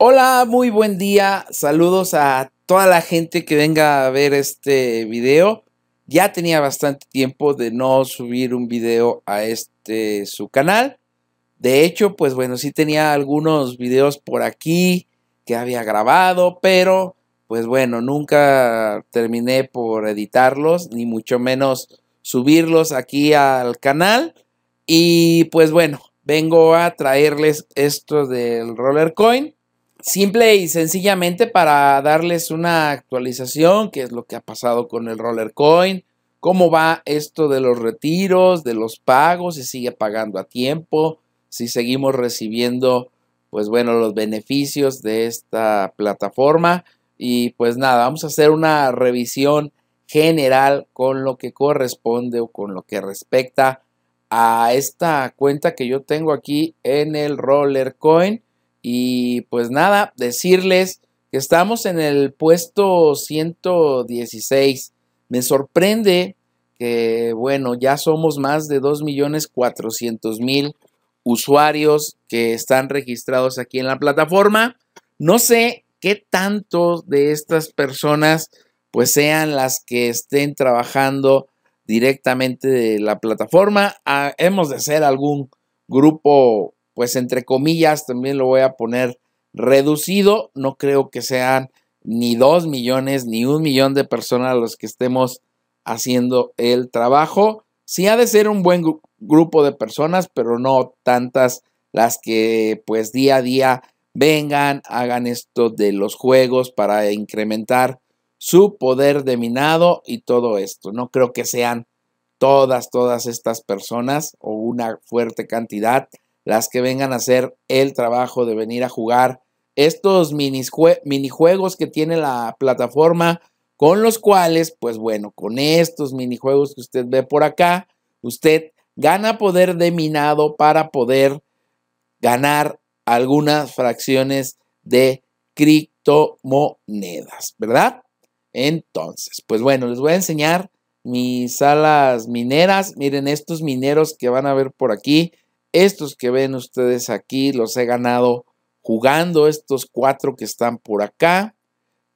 Hola, muy buen día. Saludos a toda la gente que venga a ver este video. Ya tenía bastante tiempo de no subir un video a este su canal. De hecho, pues bueno, sí tenía algunos videos por aquí que había grabado, pero pues bueno, nunca terminé por editarlos, ni mucho menos subirlos aquí al canal. Y pues bueno, vengo a traerles esto del Roller Simple y sencillamente para darles una actualización, qué es lo que ha pasado con el Rollercoin. cómo va esto de los retiros, de los pagos, si sigue pagando a tiempo, si seguimos recibiendo, pues bueno, los beneficios de esta plataforma. Y pues nada, vamos a hacer una revisión general con lo que corresponde o con lo que respecta a esta cuenta que yo tengo aquí en el Rollercoin. Y pues nada, decirles que estamos en el puesto 116. Me sorprende que, bueno, ya somos más de 2.400.000 usuarios que están registrados aquí en la plataforma. No sé qué tantos de estas personas pues sean las que estén trabajando directamente de la plataforma. Ah, hemos de ser algún grupo pues entre comillas, también lo voy a poner reducido. No creo que sean ni dos millones ni un millón de personas los que estemos haciendo el trabajo. Sí ha de ser un buen grupo de personas, pero no tantas las que pues día a día vengan, hagan esto de los juegos para incrementar su poder de minado y todo esto. No creo que sean todas, todas estas personas o una fuerte cantidad las que vengan a hacer el trabajo de venir a jugar estos minijuegos que tiene la plataforma, con los cuales, pues bueno, con estos minijuegos que usted ve por acá, usted gana poder de minado para poder ganar algunas fracciones de criptomonedas, ¿verdad? Entonces, pues bueno, les voy a enseñar mis salas mineras. Miren estos mineros que van a ver por aquí. Estos que ven ustedes aquí los he ganado jugando, estos cuatro que están por acá.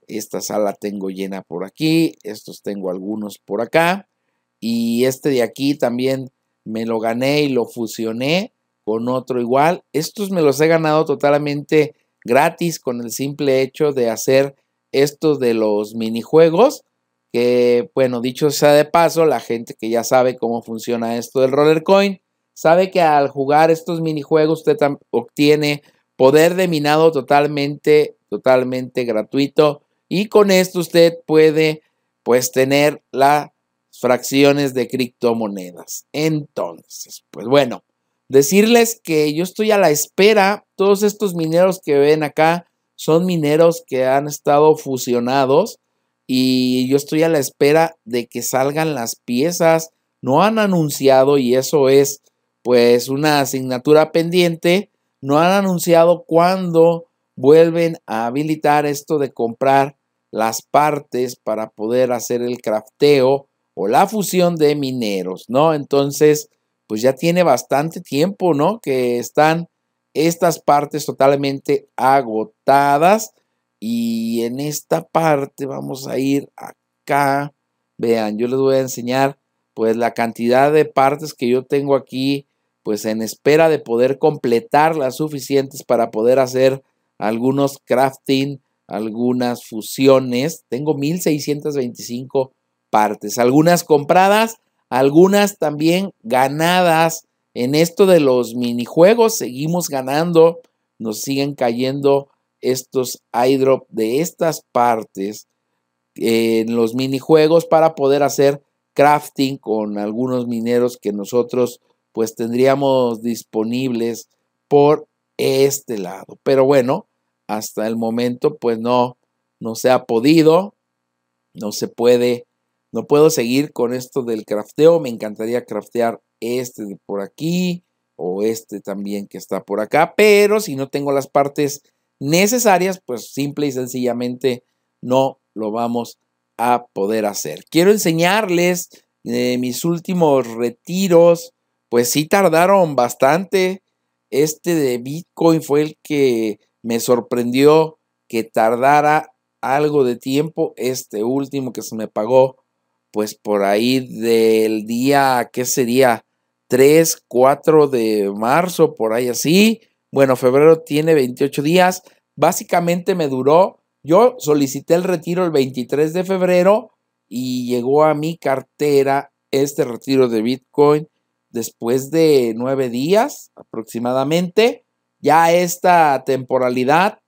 Esta sala tengo llena por aquí, estos tengo algunos por acá. Y este de aquí también me lo gané y lo fusioné con otro igual. Estos me los he ganado totalmente gratis con el simple hecho de hacer estos de los minijuegos. Que bueno, dicho sea de paso, la gente que ya sabe cómo funciona esto del roller coin, sabe que al jugar estos minijuegos usted obtiene poder de minado totalmente, totalmente gratuito. Y con esto usted puede pues tener las fracciones de criptomonedas. Entonces, pues bueno, decirles que yo estoy a la espera. Todos estos mineros que ven acá son mineros que han estado fusionados y yo estoy a la espera de que salgan las piezas. No han anunciado y eso es pues una asignatura pendiente, no han anunciado cuándo vuelven a habilitar esto de comprar las partes para poder hacer el crafteo o la fusión de mineros, ¿no? Entonces, pues ya tiene bastante tiempo, ¿no? Que están estas partes totalmente agotadas y en esta parte vamos a ir acá. Vean, yo les voy a enseñar pues la cantidad de partes que yo tengo aquí pues en espera de poder completar las suficientes para poder hacer algunos crafting, algunas fusiones. Tengo 1625 partes, algunas compradas, algunas también ganadas. En esto de los minijuegos seguimos ganando, nos siguen cayendo estos iDrop de estas partes en los minijuegos para poder hacer crafting con algunos mineros que nosotros pues tendríamos disponibles por este lado. Pero bueno, hasta el momento pues no, no se ha podido, no se puede, no puedo seguir con esto del crafteo. Me encantaría craftear este de por aquí o este también que está por acá, pero si no tengo las partes necesarias, pues simple y sencillamente no lo vamos a poder hacer. Quiero enseñarles eh, mis últimos retiros pues sí tardaron bastante. Este de Bitcoin fue el que me sorprendió que tardara algo de tiempo. Este último que se me pagó, pues por ahí del día, ¿qué sería? 3, 4 de marzo, por ahí así. Bueno, febrero tiene 28 días. Básicamente me duró. Yo solicité el retiro el 23 de febrero y llegó a mi cartera este retiro de Bitcoin después de nueve días aproximadamente, ya esta temporalidad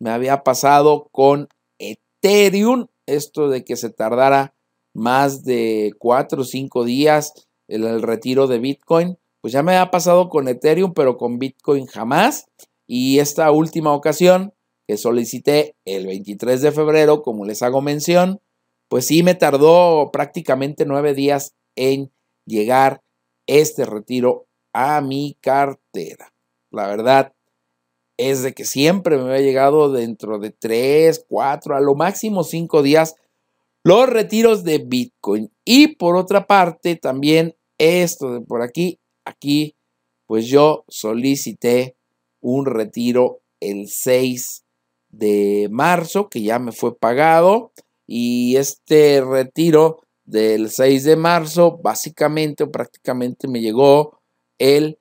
me había pasado con Ethereum, esto de que se tardara más de cuatro o cinco días el, el retiro de Bitcoin, pues ya me ha pasado con Ethereum, pero con Bitcoin jamás. Y esta última ocasión que solicité el 23 de febrero, como les hago mención, pues sí me tardó prácticamente nueve días en llegar este retiro a mi cartera. La verdad es de que siempre me ha llegado dentro de 3, 4, a lo máximo 5 días los retiros de Bitcoin. Y por otra parte, también esto de por aquí, aquí, pues yo solicité un retiro el 6 de marzo, que ya me fue pagado. Y este retiro del 6 de marzo, básicamente o prácticamente me llegó el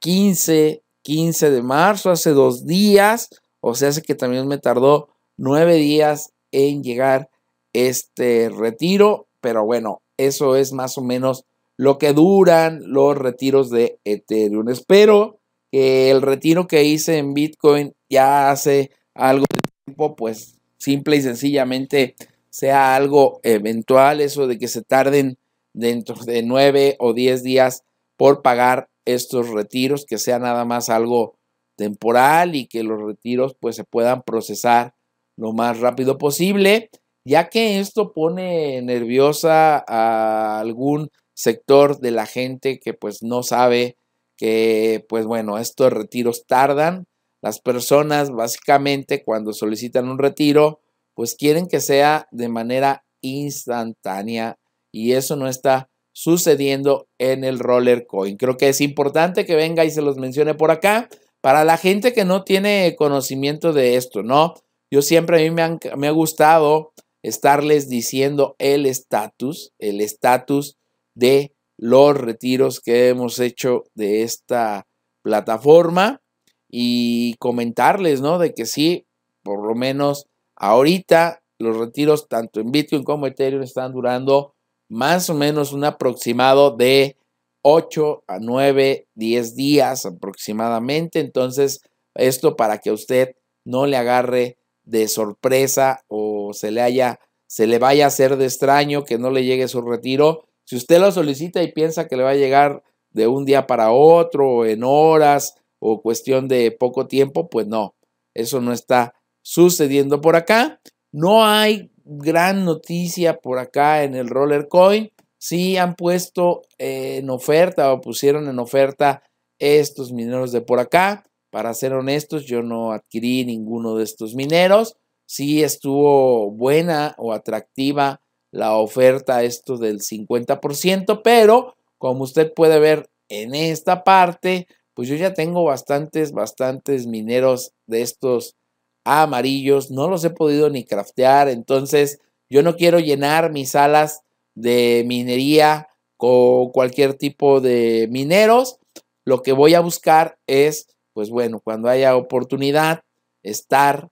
15, 15 de marzo, hace dos días, o sea, hace que también me tardó nueve días en llegar este retiro, pero bueno, eso es más o menos lo que duran los retiros de Ethereum. Espero que el retiro que hice en Bitcoin ya hace algo de tiempo, pues simple y sencillamente sea algo eventual, eso de que se tarden dentro de nueve o diez días por pagar estos retiros, que sea nada más algo temporal y que los retiros pues se puedan procesar lo más rápido posible, ya que esto pone nerviosa a algún sector de la gente que pues no sabe que pues bueno, estos retiros tardan. Las personas básicamente cuando solicitan un retiro, pues quieren que sea de manera instantánea y eso no está sucediendo en el roller coin. Creo que es importante que venga y se los mencione por acá para la gente que no tiene conocimiento de esto, ¿no? Yo siempre a mí me, me ha gustado estarles diciendo el estatus, el estatus de los retiros que hemos hecho de esta plataforma y comentarles, ¿no? De que sí, por lo menos Ahorita los retiros tanto en Bitcoin como Ethereum están durando más o menos un aproximado de 8 a 9, 10 días aproximadamente. Entonces, esto para que usted no le agarre de sorpresa o se le haya se le vaya a hacer de extraño que no le llegue su retiro. Si usted lo solicita y piensa que le va a llegar de un día para otro, en horas o cuestión de poco tiempo, pues no, eso no está sucediendo por acá. No hay gran noticia por acá en el Roller Coin. si han puesto en oferta o pusieron en oferta estos mineros de por acá. Para ser honestos, yo no adquirí ninguno de estos mineros. si estuvo buena o atractiva la oferta, esto del 50%, pero como usted puede ver en esta parte, pues yo ya tengo bastantes, bastantes mineros de estos amarillos, no los he podido ni craftear, entonces yo no quiero llenar mis alas de minería con cualquier tipo de mineros. Lo que voy a buscar es, pues bueno, cuando haya oportunidad, estar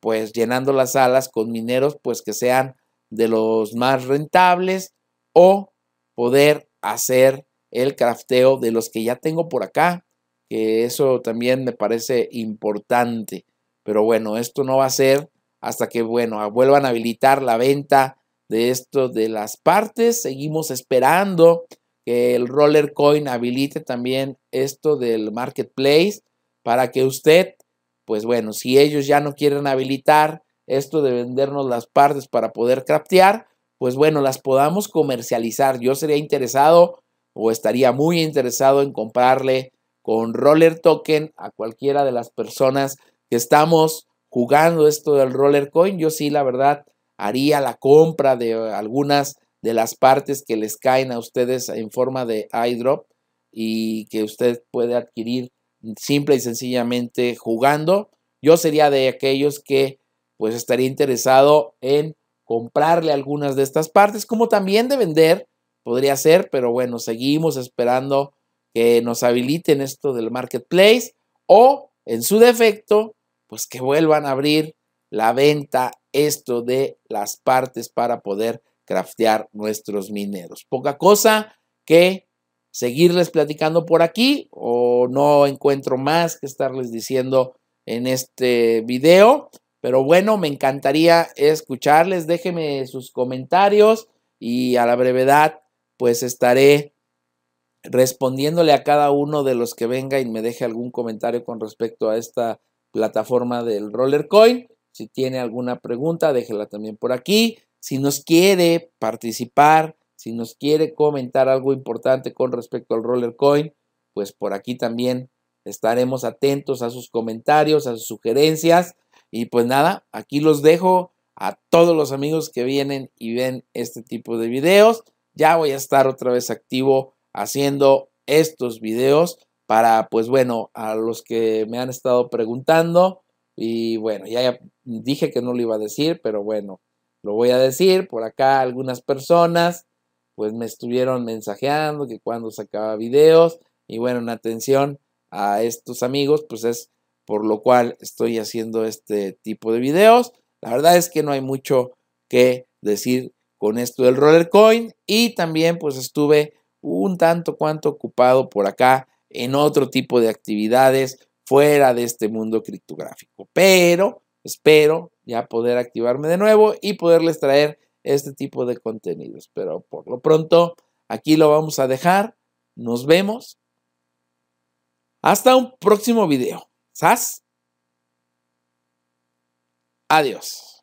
pues llenando las alas con mineros, pues que sean de los más rentables o poder hacer el crafteo de los que ya tengo por acá, que eso también me parece importante. Pero bueno, esto no va a ser hasta que, bueno, vuelvan a habilitar la venta de esto de las partes. Seguimos esperando que el Roller Coin habilite también esto del marketplace para que usted, pues bueno, si ellos ya no quieren habilitar esto de vendernos las partes para poder craftear, pues bueno, las podamos comercializar. Yo sería interesado o estaría muy interesado en comprarle con Roller Token a cualquiera de las personas que estamos jugando esto del roller coin, yo sí, la verdad, haría la compra de eh, algunas de las partes que les caen a ustedes en forma de iDrop y que usted puede adquirir simple y sencillamente jugando. Yo sería de aquellos que pues estaría interesado en comprarle algunas de estas partes, como también de vender, podría ser, pero bueno, seguimos esperando que nos habiliten esto del marketplace o en su defecto pues que vuelvan a abrir la venta, esto de las partes para poder craftear nuestros mineros. Poca cosa que seguirles platicando por aquí o no encuentro más que estarles diciendo en este video. Pero bueno, me encantaría escucharles. Déjenme sus comentarios y a la brevedad pues estaré respondiéndole a cada uno de los que venga y me deje algún comentario con respecto a esta plataforma del Rollercoin. Si tiene alguna pregunta, déjela también por aquí. Si nos quiere participar, si nos quiere comentar algo importante con respecto al Rollercoin, pues por aquí también estaremos atentos a sus comentarios, a sus sugerencias. Y pues nada, aquí los dejo a todos los amigos que vienen y ven este tipo de videos. Ya voy a estar otra vez activo haciendo estos videos para, pues bueno, a los que me han estado preguntando. Y bueno, ya, dije que no lo iba a decir, pero bueno, lo voy a decir. Por acá algunas personas, pues me estuvieron mensajeando que cuando sacaba videos. Y bueno, en atención a estos amigos, pues es por lo cual estoy haciendo este tipo de videos. La verdad es que no hay mucho que decir con esto del roller coin. Y también pues estuve un tanto cuanto ocupado por acá en otro tipo de actividades fuera de este mundo criptográfico. Pero espero ya poder activarme de nuevo y poderles traer este tipo de contenidos. Pero por lo pronto, aquí lo vamos a dejar. Nos vemos. Hasta un próximo video. ¿Sas? Adiós.